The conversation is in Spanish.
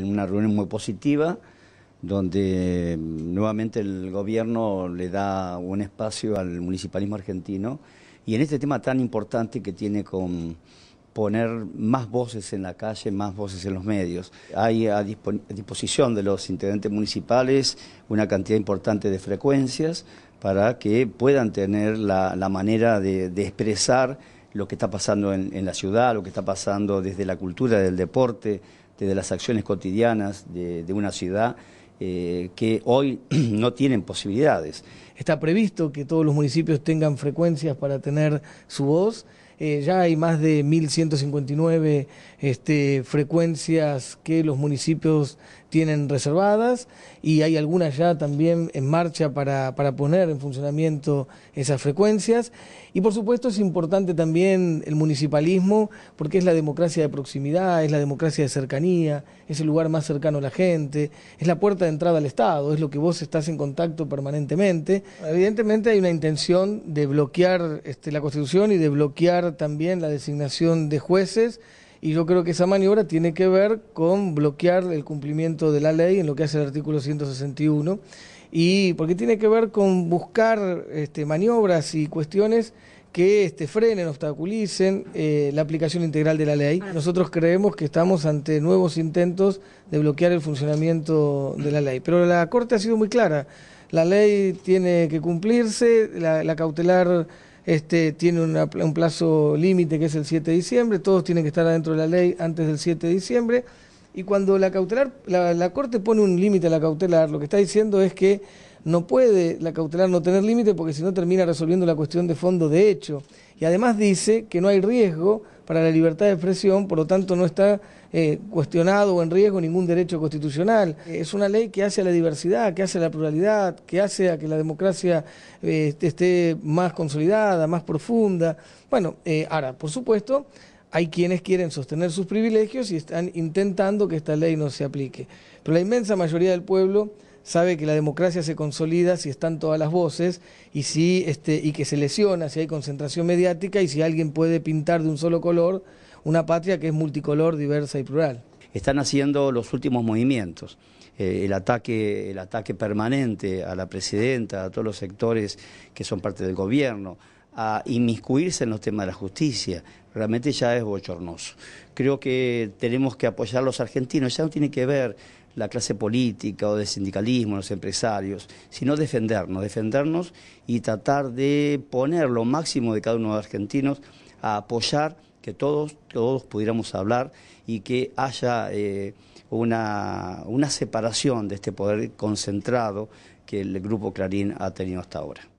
En una reunión muy positiva, donde mm, nuevamente el gobierno le da un espacio al municipalismo argentino y en este tema tan importante que tiene con poner más voces en la calle, más voces en los medios. Hay a, disposición de los intendentes municipales una cantidad importante de frecuencias para que puedan tener la, manera de, expresar lo que está pasando en la ciudad, lo que está pasando desde la cultura, del deporte, este, de las acciones cotidianas de, una ciudad eh, que hoy no tienen posibilidades. Está previsto que todos los municipios tengan frecuencias para tener su voz. Eh, ya hay más de 1.159 este, frecuencias que los municipios tienen reservadas y hay algunas ya también en marcha para, poner en funcionamiento esas frecuencias. Y por supuesto es importante también el municipalismo porque es la democracia de proximidad, es la democracia de cercanía, es el lugar más cercano a la gente, es la puerta de entrada al Estado, es lo que vos estás en contacto permanentemente. Evidentemente hay una intención de bloquear este, la Constitución y de bloquear también la designación de jueces y yo creo que esa maniobra tiene que ver con bloquear el cumplimiento de la ley en lo que hace el artículo 161 y porque tiene que ver con buscar este, maniobras y cuestiones que este, frenen, obstaculicen eh, la aplicación integral de la ley. Nosotros creemos que estamos ante nuevos intentos de bloquear el funcionamiento de la ley. Pero la Corte ha sido muy clara. La ley tiene que cumplirse, la, la cautelar este, tiene un plazo límite que es el 7 de diciembre, todos tienen que estar adentro de la ley antes del 7 de diciembre. Y cuando la cautelar, la Corte pone un límite a la cautelar, lo que está diciendo es que no puede la cautelar no tener límite porque si no termina resolviendo la cuestión de fondo de hecho. Y además dice que no hay riesgo para la libertad de expresión, por lo tanto no está eh, cuestionado o en riesgo ningún derecho constitucional. Eh, es una ley que hace a la diversidad, que hace a la pluralidad, que hace a que la democracia eh, esté más consolidada, más profunda. Bueno, ahora, por supuesto, hay quienes quieren sostener sus privilegios y están intentando que esta ley no se aplique. Pero la inmensa mayoría del pueblo sabe que la democracia se consolida si están todas las voces y, si, este, y que se lesiona si hay concentración mediática y si alguien puede pintar de un solo color una patria que es multicolor, diversa y plural. Están haciendo los últimos movimientos. Eh, el, ataque, el ataque permanente a la presidenta, a todos los sectores que son parte del gobierno, a inmiscuirse en los temas de la justicia. Realmente ya es bochornoso. Creo que tenemos que apoyar a los argentinos. Ya no tiene que ver la clase política o de sindicalismo, los empresarios, sino defendernos, defendernos y tratar de poner lo máximo de cada uno de los argentinos a apoyar que todos, todos pudiéramos hablar y que haya eh, una separación de este poder concentrado que el grupo Clarín ha tenido hasta ahora.